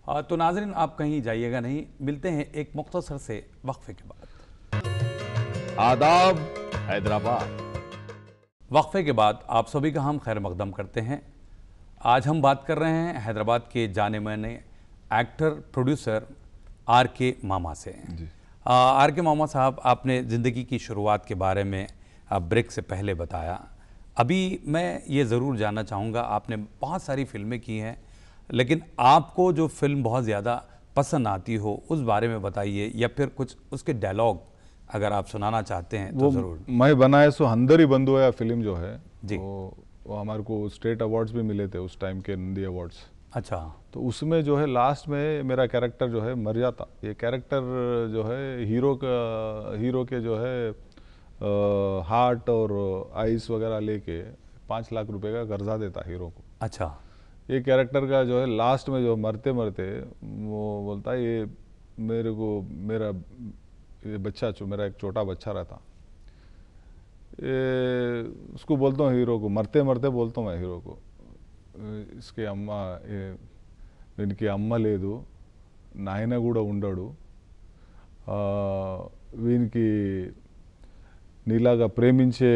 तो नाजरीन आप कहीं जाइएगा नहीं मिलते हैं एक मुख्तसर से वक्फे के बाद आदाब हैदराबाद वक्फे के बाद आप सभी का हम खैर मकदम करते हैं आज हम बात कर रहे हैं हैदराबाद के जाने माने एक्टर प्रोड्यूसर आर के मामा से आर के मामा साहब आपने ज़िंदगी की शुरुआत के बारे में ब्रेक से पहले बताया अभी मैं ये ज़रूर जानना चाहूँगा आपने बहुत सारी फिल्में की हैं लेकिन आपको जो फिल्म बहुत ज़्यादा पसंद आती हो उस बारे में बताइए या फिर कुछ उसके डायलॉग अगर आप सुनाना चाहते हैं तो ज़रूर मैं बनाए सो अंदर ही बंद हुआ फिल्म जो है जी वो, तो वो हमारे को स्टेट अवार्ड्स भी मिले थे उस टाइम के नंदी अवार्ड्स अच्छा तो उसमें जो है लास्ट में मेरा कैरेक्टर जो है मर जाता ये कैरेक्टर जो है हीरो का हीरो के जो है हार्ट और आइस वगैरह लेके पाँच लाख रुपए का कर्जा देता हीरो को अच्छा ఈ క్యారెక్టర్గా జో లాస్ట్ మీద మరితే మరితే బోల్తా ఈ మీరు మీరా బచ్చాచు మేరా చోటా బచ్చా రాత ఉకు బోల్తాం హీరోకు మరితే మరితే బోల్తాం ఆ హీరోకు ఇస్కే అమ్మ వీనికి అమ్మ లేదు నాయనా కూడా ఉండడు వీనికి నీలాగా ప్రేమించే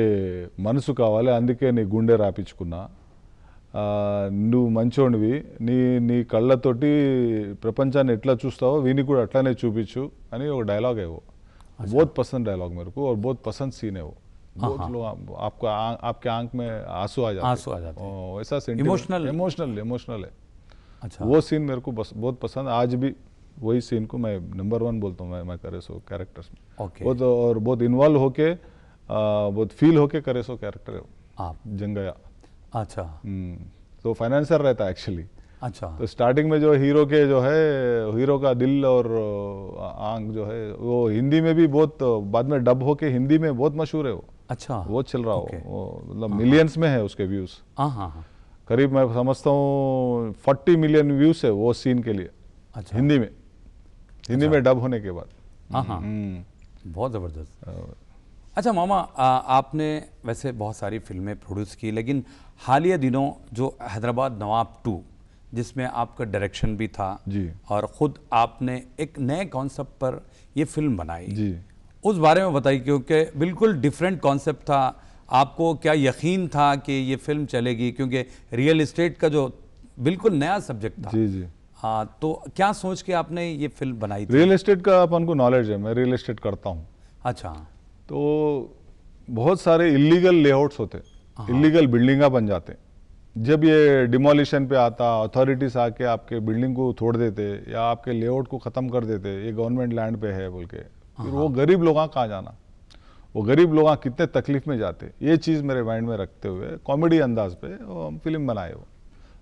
మనసు కావాలి అందుకే నీ గుండె రాపించుకున్నా నువ్వు మంచోడివి నీ నీ కళ్ళతోటి ప్రపంచాన్ని ఎట్లా చూస్తావో వీని కూడా అట్లానే చూపించు वो ఒక డైలాగ్ ఏవో బోత్ పసంద్ డైలాగ్ मेरे को और बहुत पसंद सीन है वो आपको आपके आंख में आंसू आ जाते आंसू आ जाते हैं ऐसा सीन इमोशनल इमोशनल इमोशनल है अच्छा वो सीन मेरे को बस बहुत पसंद आज भी वही सीन को मैं नंबर वन बोलता हूँ मैं मैं करे सो कैरेक्टर्स में ओके। बहुत और बहुत इन्वॉल्व होके बहुत फील होके करे सो कैरेक्टर आप जंगया अच्छा।, हम्म, तो अच्छा तो फाइनेंसर रहता है एक्चुअली अच्छा तो स्टार्टिंग में जो हीरो के जो है हीरो का दिल और आंग जो है वो हिंदी में भी बहुत बाद में डब होके हिंदी में बहुत मशहूर है वो अच्छा वो चल रहा हो मतलब मिलियंस हाँ, हाँ। में है उसके व्यूज हाँ, करीब मैं समझता हूँ फोर्टी मिलियन व्यूज है वो सीन के लिए अच्छा हिंदी में हिंदी अच्छा। में डब होने के बाद हम्म। बहुत ज़बरदस्त अच्छा मामा आ, आपने वैसे बहुत सारी फिल्में प्रोड्यूस की लेकिन हालिया दिनों जो हैदराबाद नवाब टू जिसमें आपका डायरेक्शन भी था जी और ख़ुद आपने एक नए कॉन्सेप्ट पर ये फिल्म बनाई जी उस बारे में बताइए क्योंकि बिल्कुल डिफरेंट कॉन्सेप्ट था आपको क्या यकीन था कि ये फिल्म चलेगी क्योंकि रियल इस्टेट का जो बिल्कुल नया सब्जेक्ट था जी जी हाँ तो क्या सोच के आपने ये फिल्म बनाई रियल इस्टेट का अपन को नॉलेज है मैं रियल इस्टेट करता हूँ अच्छा तो बहुत सारे इलीगल लेआउट्स होते हैं इलीगल हाँ। बिल्डिंगा बन जाते हैं जब ये डिमोलिशन पे आता अथॉरिटीज आके आपके बिल्डिंग को तोड़ देते या आपके लेआउट को ख़त्म कर देते ये गवर्नमेंट लैंड पे है बोल के फिर वो हाँ। गरीब लोग कहाँ जाना वो गरीब लोग कितने तकलीफ में जाते ये चीज़ मेरे माइंड में रखते हुए कॉमेडी अंदाज पे हम फिल्म बनाए वो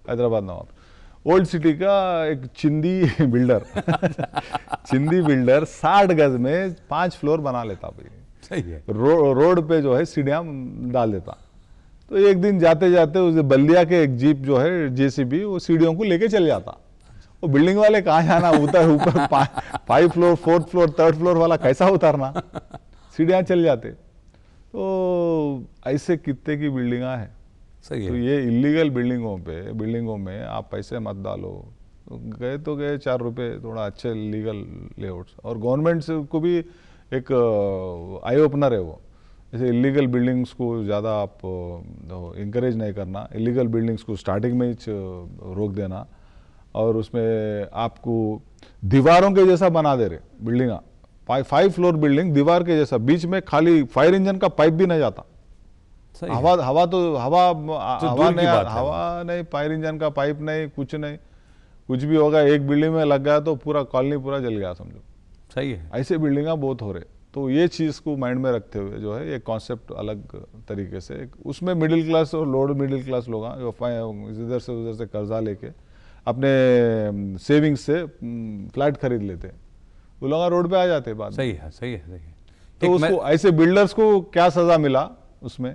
हैदराबाद नवाब ओल्ड सिटी का एक चिंदी बिल्डर [laughs] [laughs] चिंदी बिल्डर साठ गज में पाँच फ्लोर बना लेता भाई है रो, रोड पे जो है सीढ़ियाँ डाल देता तो एक दिन जाते जाते उस बल्दिया के एक जीप जो है जेसीबी वो सीढ़ियों को लेके चले जाता वो बिल्डिंग वाले कहाँ जाना उतर ऊपर five floor fourth floor third floor वाला कैसा उतरना सीढ़ियाँ चले जाते तो ऐसे कितने की बिल्डिंगा है सही तो ये इलीगल बिल्डिंगों पे बिल्डिंगों में आप पैसे मत डालो गए तो गए चार रुपए थोड़ा अच्छे लीगल लेआउट्स और गवर्नमेंट को भी एक आई uh, ओपनर है वो जैसे इलीगल बिल्डिंग्स को ज़्यादा आप इंकरेज नहीं करना इलीगल बिल्डिंग्स को स्टार्टिंग में ही रोक देना और उसमें आपको दीवारों के जैसा बना दे रहे बिल्डिंग फाइव फ्लोर बिल्डिंग दीवार के जैसा बीच में खाली फायर इंजन का पाइप भी नहीं जाता हवा हवा तो हवा तो हवा नहीं हवा नहीं फायर इंजन का पाइप नहीं कुछ नहीं कुछ भी होगा एक बिल्डिंग में लग गया तो पूरा कॉलोनी पूरा जल गया समझो सही है ऐसे बिल्डिंगा बहुत हो रहे तो ये चीज़ को माइंड में रखते हुए जो है ये कॉन्सेप्ट अलग तरीके से उसमें मिडिल क्लास और लोअर मिडिल क्लास लोग जो इधर से उधर से कर्जा लेके अपने सेविंग्स से फ्लैट खरीद लेते वो लोग रोड पे आ जाते बाद सही है सही है सही है तो उसको ऐसे बिल्डर्स को क्या सज़ा मिला उसमें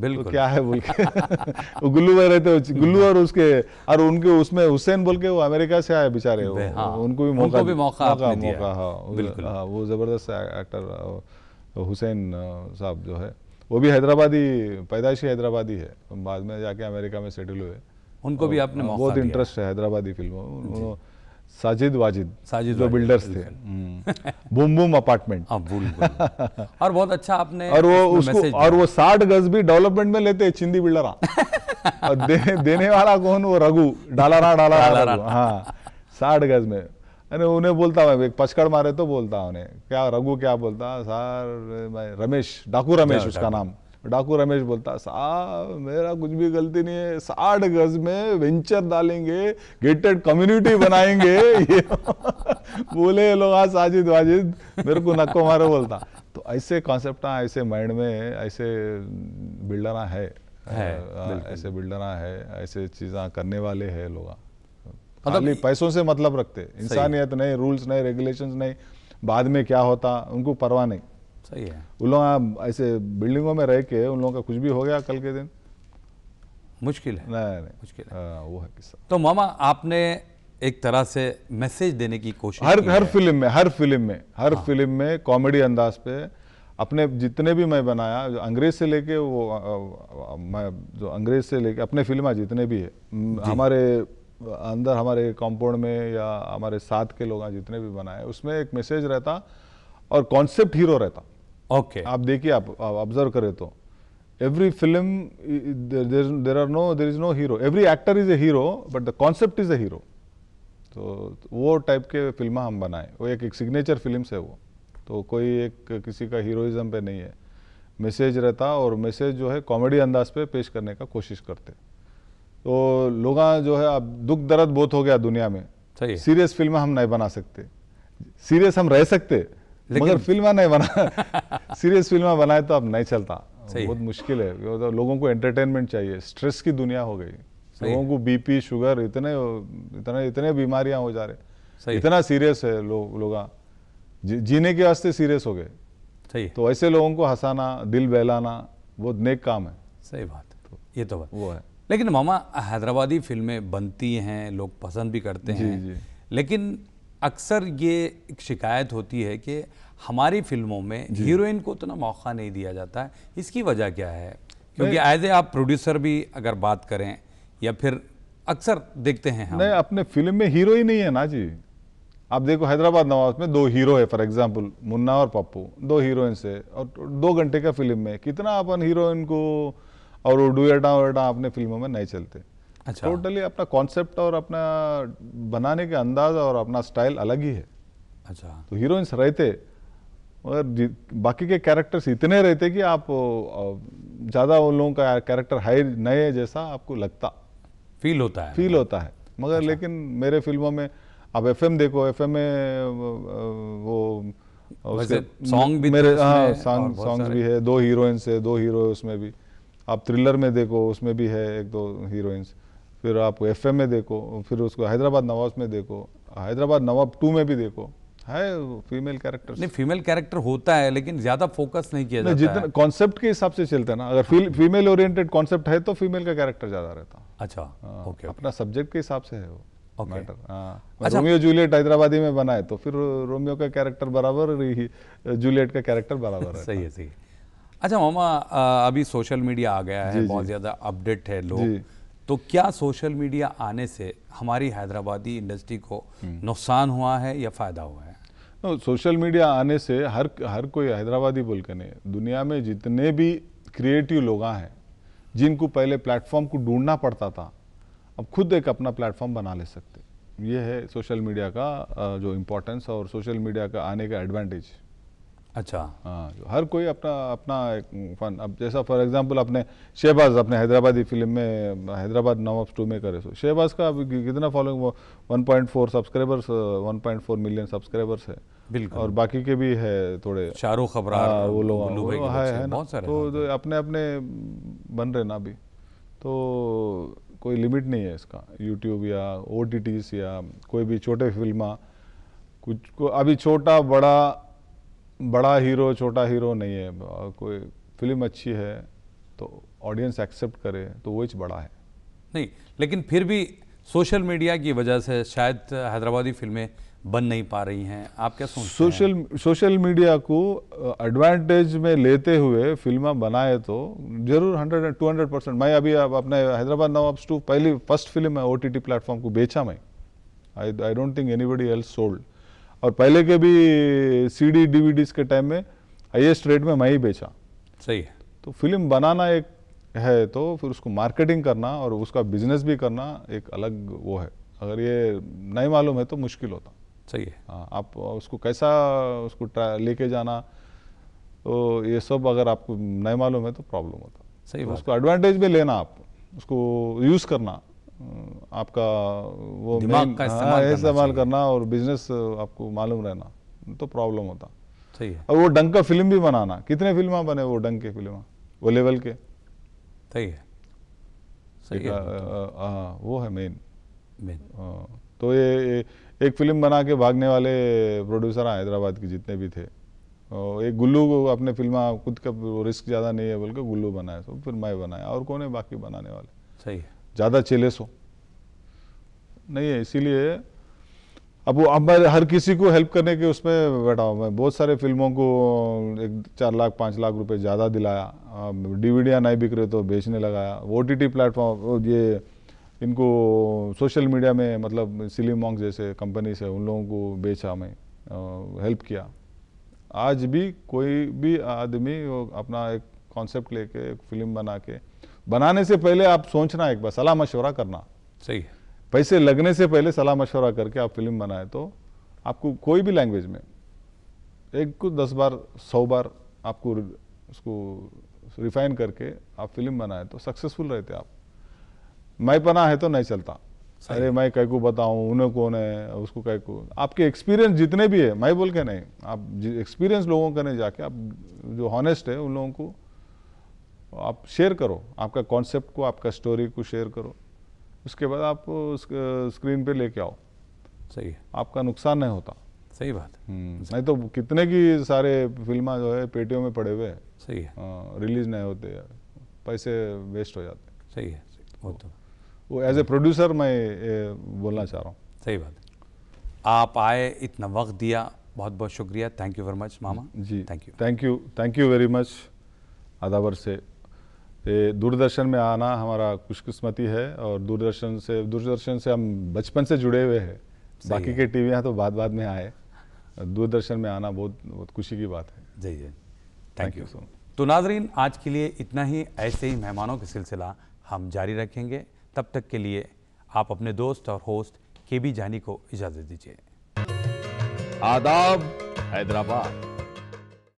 बिल्कुल तो क्या है बोल के [laughs] वो गुल्लू में रहते हो गुल्लू और उसके और उनके उसमें हुसैन बोल के वो अमेरिका से आए बेचारे हाँ, उनको भी मौका भी मौका, मौका, मौका हाँ, बिल्कुल हाँ, वो जबरदस्त एक्टर हुसैन साहब जो है वो भी हैदराबादी पैदाइशी हैदराबादी है बाद में जाके अमेरिका में सेटल हुए उनको भी आपने बहुत इंटरेस्ट है हैदराबादी फिल्मों साजिद वाजिद साजिद जो बिल्डर्स थे बूम बूम अपार्टमेंट और बहुत अच्छा आपने और वो उसको और वो साठ गज भी डेवलपमेंट में लेते चिंदी बिल्डर दे, देने वाला कौन वो रघु डाला रहा डाला रहा हाँ साठ गज में अरे उन्हें बोलता मैं एक पचकड़ मारे तो बोलता उन्हें क्या रघु क्या बोलता सर रमेश डाकू रमेश उसका नाम डाकू रमेश बोलता साहब मेरा कुछ भी गलती नहीं है साठ गज में वेंचर डालेंगे गेटेड कम्युनिटी बनाएंगे [laughs] ये बोले लोग आज हाँ, साजिद वाजिद मेरे को नक्को मारो बोलता तो ऐसे कॉन्सेप्ट ऐसे माइंड में ऐसे बिल्डर है, है आ, ऐसे बिल्डर है ऐसे चीज़ा करने वाले है लोग मतलब पैसों से मतलब रखते इंसानियत नहीं रूल्स नहीं रेगुलेशंस नहीं बाद में क्या होता उनको परवाह नहीं सही है उन लोग ऐसे बिल्डिंगों में रह के उन लोगों का कुछ भी हो गया कल के दिन मुश्किल है नहीं, नहीं। मुश्किल है आ, हाँ, वो है किस्सा तो मामा आपने एक तरह से मैसेज देने की कोशिश हर हर फिल्म में हर फिल्म में हर हाँ। फिल्म में कॉमेडी अंदाज पे अपने जितने भी मैं बनाया जो अंग्रेज से लेके वो आ, आ, मैं जो अंग्रेज से लेके अपने फिल्म जितने भी है हमारे अंदर हमारे कॉम्पाउंड में या हमारे साथ के लोग जितने भी बनाए उसमें एक मैसेज रहता और कॉन्सेप्ट हीरो रहता ओके आप देखिए आप ऑब्जर्व करें तो every film there are no there is no hero every actor is a hero but the concept is a hero तो वो टाइप के फिल्म हम बनाए वो एक एक सिग्नेचर फिल्म है वो तो कोई एक किसी का हीरोइज्म पे नहीं है मैसेज रहता और मैसेज जो है कॉमेडी अंदाज पे पेश करने का कोशिश करते तो लोग जो है अब दुख दर्द बहुत हो गया दुनिया में सीरियस फिल्म हम नहीं बना सकते सीरियस हम रह सकते मगर फिल्म नहीं बना सीरियस फिल्म बनाए तो अब नहीं चलता बहुत मुश्किल है तो लोगों को एंटरटेनमेंट चाहिए स्ट्रेस की दुनिया हो गई लोगों को बीपी शुगर इतने इतने इतने बीमारियां हो जा रहे इतना सीरियस है लो, लोग जी, जीने के वास्ते सीरियस हो गए सही तो ऐसे लोगों को हंसाना दिल बहलाना वो नेक काम है सही बात तो, ये तो बात वो है लेकिन मामा हैदराबादी फिल्में बनती हैं लोग पसंद भी करते हैं लेकिन अक्सर ये एक शिकायत होती है कि हमारी फिल्मों में हीरोइन को उतना मौका नहीं दिया जाता है इसकी वजह क्या है क्योंकि एज ए आप प्रोड्यूसर भी अगर बात करें या फिर अक्सर देखते हैं हम नहीं अपने फिल्म में हीरो ही नहीं है ना जी आप देखो हैदराबाद नवाज में दो हीरो है फॉर एग्जाम्पल मुन्ना और पप्पू दो हीरोइन से और दो घंटे का फिल्म में कितना अपन हीरोइन को और डुएटा वुएटा अपने फिल्मों में नहीं चलते अच्छा टोटली अपना कॉन्सेप्ट और अपना बनाने के अंदाज और अपना स्टाइल अलग ही है अच्छा तो हीरोइंस रहते मगर बाकी के कैरेक्टर्स इतने रहते कि आप ज़्यादा उन लोगों का कैरेक्टर हाई नए जैसा आपको लगता फील होता है फील होता है मगर अच्छा। लेकिन मेरे फिल्मों में अब एफ देखो एफ में वो सॉन्ग भी तो मेरे हाँ सॉन्ग सॉन्ग भी है दो हीरोइंस है दो हीरो उसमें भी आप थ्रिलर में देखो उसमें भी है एक दो हीरोइंस फिर आप एफ में देखो फिर उसको हैदराबाद नवाब में देखो हैदराबाद नवाब टू में भी देखो है फीमेल कैरेक्टर नहीं फीमेल कैरेक्टर होता है लेकिन ज्यादा फोकस नहीं किया जाता जितना कॉन्सेप्ट के हिसाब से चलता है ना अगर फी, फीमेल ओरिएंटेड कॉन्सेप्ट है तो फीमेल का कैरेक्टर ज्यादा रहता अच्छा आ, हाँ, ओके अपना सब्जेक्ट के हिसाब से है वो Okay. हाँ। अच्छा, रोमियो जूलियट हैदराबादी में बनाए तो फिर रोमियो का कैरेक्टर बराबर जूलियट का कैरेक्टर बराबर है सही है सही अच्छा मामा अभी सोशल मीडिया आ गया है बहुत ज़्यादा अपडेट है लोग तो क्या सोशल मीडिया आने से हमारी हैदराबादी इंडस्ट्री को हम्म। नुकसान हुआ है या फ़ायदा हुआ है नो सोशल मीडिया आने से हर हर कोई हैदराबादी बोल के नहीं दुनिया में जितने भी क्रिएटिव लोग हैं जिनको पहले प्लेटफॉर्म को ढूंढना पड़ता था अब खुद एक अपना प्लेटफॉर्म बना ले सकते ये है सोशल मीडिया का जो इम्पोर्टेंस और सोशल मीडिया का आने का एडवांटेज अच्छा हाँ हर कोई अपना अपना फन अब जैसा फॉर एग्जांपल अपने शहबाज अपने हैदराबादी फिल्म में हैदराबाद नवाब टू में करे सो शहबाज का अब कितना फॉलोइंग वो 1.4 सब्सक्राइबर्स 1.4 मिलियन सब्सक्राइबर्स है बिल्कुल और बाकी के भी है थोड़े शाहरुख खबरा हाँ, वो लोग है, बहुत सारे तो अपने अपने बन रहे ना अभी तो कोई लिमिट नहीं है इसका यूट्यूब या ओ या कोई भी छोटे फिल्म कुछ को अभी छोटा बड़ा बड़ा हीरो छोटा हीरो नहीं है कोई फिल्म अच्छी है तो ऑडियंस एक्सेप्ट करे तो वो बड़ा है नहीं लेकिन फिर भी सोशल मीडिया की वजह से शायद हैदराबादी फिल्में बन नहीं पा रही हैं आप क्या सोचते सोशल हैं? सोशल मीडिया को एडवांटेज में लेते हुए फिल्म बनाए तो जरूर 100 200 परसेंट मैं अभी आप अपने हैदराबाद नवाब टू पहली फर्स्ट फिल्म है ओ टी प्लेटफॉर्म को बेचा मैं I I don't think anybody else sold और पहले के भी सीडी डीवीडीज के टाइम में हाइएस्ट रेट में मैं ही बेचा सही है तो फिल्म बनाना एक है तो फिर उसको मार्केटिंग करना और उसका बिजनेस भी करना एक अलग वो है अगर ये नहीं मालूम है तो मुश्किल होता सही है हाँ आप उसको कैसा उसको लेके जाना तो ये सब अगर आपको नहीं मालूम है तो प्रॉब्लम होता सही तो उसको एडवांटेज भी लेना आप उसको यूज़ करना आपका वो दिमाग का हाँ, इस्तेमाल हाँ, करना करना और बिजनेस आपको मालूम रहना तो प्रॉब्लम होता सही है और वो डंक का फिल्म भी बनाना कितने फिल्म बने वो डंक के फिल्म वो लेवल के सही है सही है हाँ वो है मेन मेन तो ये एक फिल्म बना के भागने वाले प्रोड्यूसर हैं हैदराबाद के जितने भी थे एक गुल्लू को अपने फिल्म हाँ, खुद का रिस्क ज़्यादा नहीं है बल्कि गुल्लू बनाया तो फिर मैं बनाया और कौन है बाकी बनाने वाले सही है ज़्यादा चेलेस हो नहीं है इसीलिए अब वो अब मैं हर किसी को हेल्प करने के उसमें बैठा हूँ मैं बहुत सारे फिल्मों को एक चार लाख पाँच लाख रुपए ज़्यादा दिलाया डीवीडियाँ नहीं बिक रहे तो बेचने लगाया ओ टी टी प्लेटफॉर्म ये इनको सोशल मीडिया में मतलब सिली मॉन्ग जैसे कंपनी है उन लोगों को बेचा मैं हेल्प किया आज भी कोई भी आदमी अपना एक कॉन्सेप्ट लेके एक फिल्म बना के बनाने से पहले आप सोचना एक बार सलाह मशवरा करना सही है पैसे लगने से पहले सलाह मशवरा करके आप फिल्म बनाए तो आपको कोई भी लैंग्वेज में एक को दस बार सौ बार आपको उसको रिफाइन करके आप फिल्म बनाए तो सक्सेसफुल रहते आप मैं पना है तो नहीं चलता अरे मैं कह को बताऊँ उन्हें कौन है उसको कह को आपके एक्सपीरियंस जितने भी है मैं बोल के नहीं आप एक्सपीरियंस लोगों के नहीं जाके आप जो हॉनेस्ट है उन लोगों को आप शेयर करो आपका कॉन्सेप्ट को आपका स्टोरी को शेयर करो उसके बाद आप स्क्रीन पे लेके आओ सही है आपका नुकसान नहीं होता सही बात हम्म। नहीं तो कितने की सारे फिल्मा जो है पेटियों में पड़े हुए हैं सही है आ, हाँ, रिलीज नहीं होते पैसे वेस्ट हो जाते सही है वो तो वो एज ए प्रोड्यूसर मैं बोलना चाह रहा हूँ सही बात आप आए इतना वक्त दिया बहुत बहुत शुक्रिया थैंक यू वेरी मच मामा जी thank you thank you thank you very much अदावर से दूरदर्शन में आना हमारा खुशकिस्मती है और दूरदर्शन से दूरदर्शन से हम बचपन से जुड़े हुए हैं बाकी है। के टीवियाँ तो बाद बाद में आए दूरदर्शन में आना बहुत बहुत खुशी की बात है जी जी थैंक यू सो मच तो नाजरीन आज के लिए इतना ही ऐसे ही मेहमानों का सिलसिला हम जारी रखेंगे तब तक के लिए आप अपने दोस्त और होस्ट के बी जानी को इजाज़त दीजिए आदाब हैदराबाद